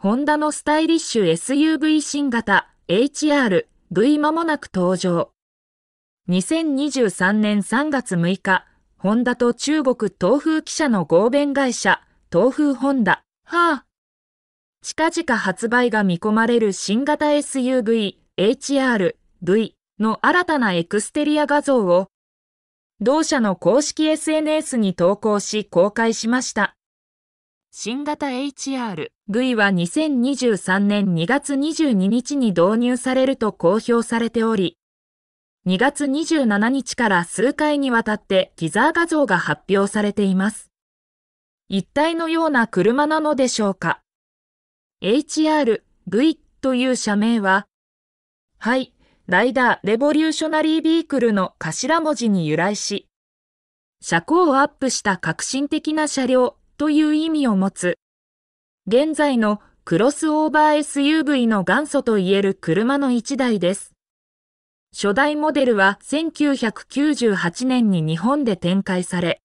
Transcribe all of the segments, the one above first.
ホンダのスタイリッシュ SUV 新型 HR V まもなく登場。2023年3月6日、ホンダと中国東風汽車の合弁会社、東風ホンダ、はあ、近々発売が見込まれる新型 SUV HR V の新たなエクステリア画像を同社の公式 SNS に投稿し公開しました。新型 HR グイは2023年2月22日に導入されると公表されており、2月27日から数回にわたってティザー画像が発表されています。一体のような車なのでしょうか ?HR グイという社名は、はい、ライダーレボリューショナリービークルの頭文字に由来し、車高をアップした革新的な車両という意味を持つ。現在のクロスオーバー SUV の元祖といえる車の一台です。初代モデルは1998年に日本で展開され、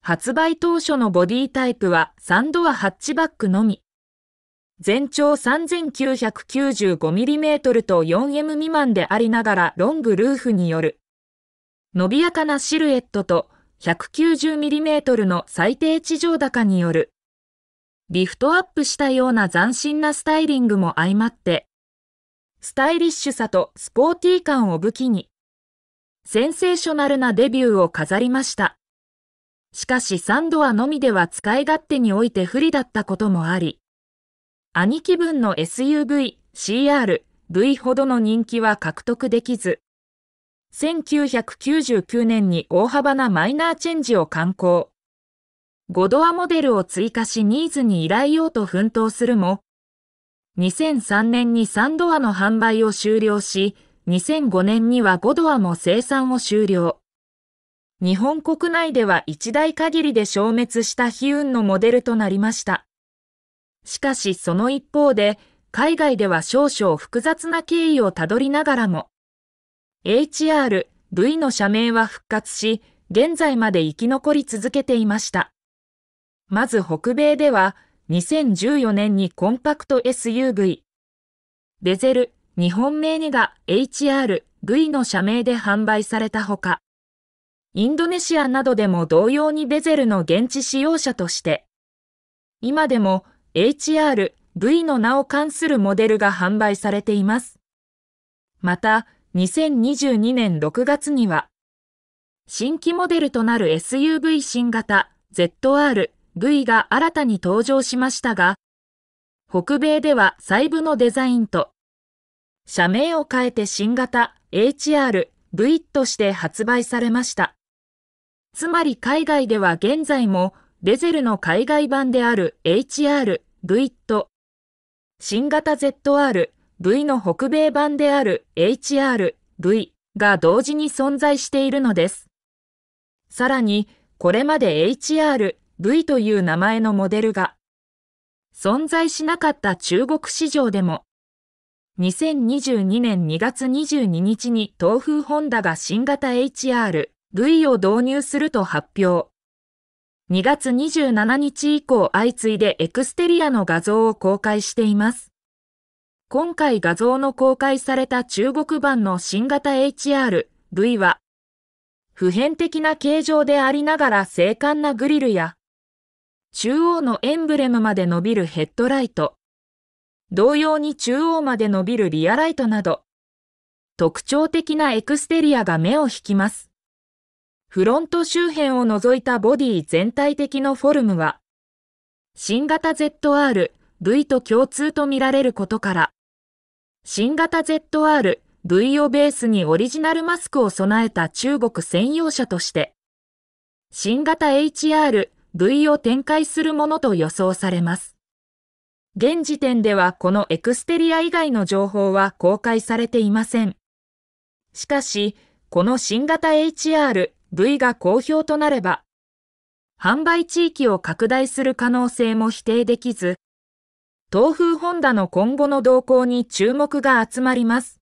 発売当初のボディタイプは3ドアハッチバックのみ。全長 3995mm と 4M 未満でありながらロングルーフによる、伸びやかなシルエットと 190mm の最低地上高による、リフトアップしたような斬新なスタイリングも相まって、スタイリッシュさとスポーティー感を武器に、センセーショナルなデビューを飾りました。しかしサンドアのみでは使い勝手において不利だったこともあり、兄貴分の SUV、CR、V ほどの人気は獲得できず、1999年に大幅なマイナーチェンジを刊行。5ドアモデルを追加しニーズに依頼ようと奮闘するも、2003年に3ドアの販売を終了し、2005年には5ドアも生産を終了。日本国内では1台限りで消滅した悲運のモデルとなりました。しかしその一方で、海外では少々複雑な経緯をたどりながらも、HR、V の社名は復活し、現在まで生き残り続けていました。まず北米では、2014年にコンパクト SUV、ベゼル、日本名にが HR、V の社名で販売されたほか、インドネシアなどでも同様にベゼルの現地使用者として、今でも HR、V の名を冠するモデルが販売されています。また、2022年6月には、新規モデルとなる SUV 新型 ZR、V が新たに登場しましたが、北米では細部のデザインと、社名を変えて新型 HR、V として発売されました。つまり海外では現在もデゼルの海外版である HR、V と、新型 ZR、V の北米版である HRV が同時に存在しているのです。さらに、これまで HRV という名前のモデルが存在しなかった中国市場でも2022年2月22日に東風ホンダが新型 HRV を導入すると発表。2月27日以降相次いでエクステリアの画像を公開しています。今回画像の公開された中国版の新型 HR-V は、普遍的な形状でありながら精悍なグリルや、中央のエンブレムまで伸びるヘッドライト、同様に中央まで伸びるリアライトなど、特徴的なエクステリアが目を引きます。フロント周辺を除いたボディ全体的のフォルムは、新型 ZR、V と共通とみられることから、新型 ZR-V をベースにオリジナルマスクを備えた中国専用車として、新型 HR-V を展開するものと予想されます。現時点ではこのエクステリア以外の情報は公開されていません。しかし、この新型 HR-V が好評となれば、販売地域を拡大する可能性も否定できず、東風ホンダの今後の動向に注目が集まります。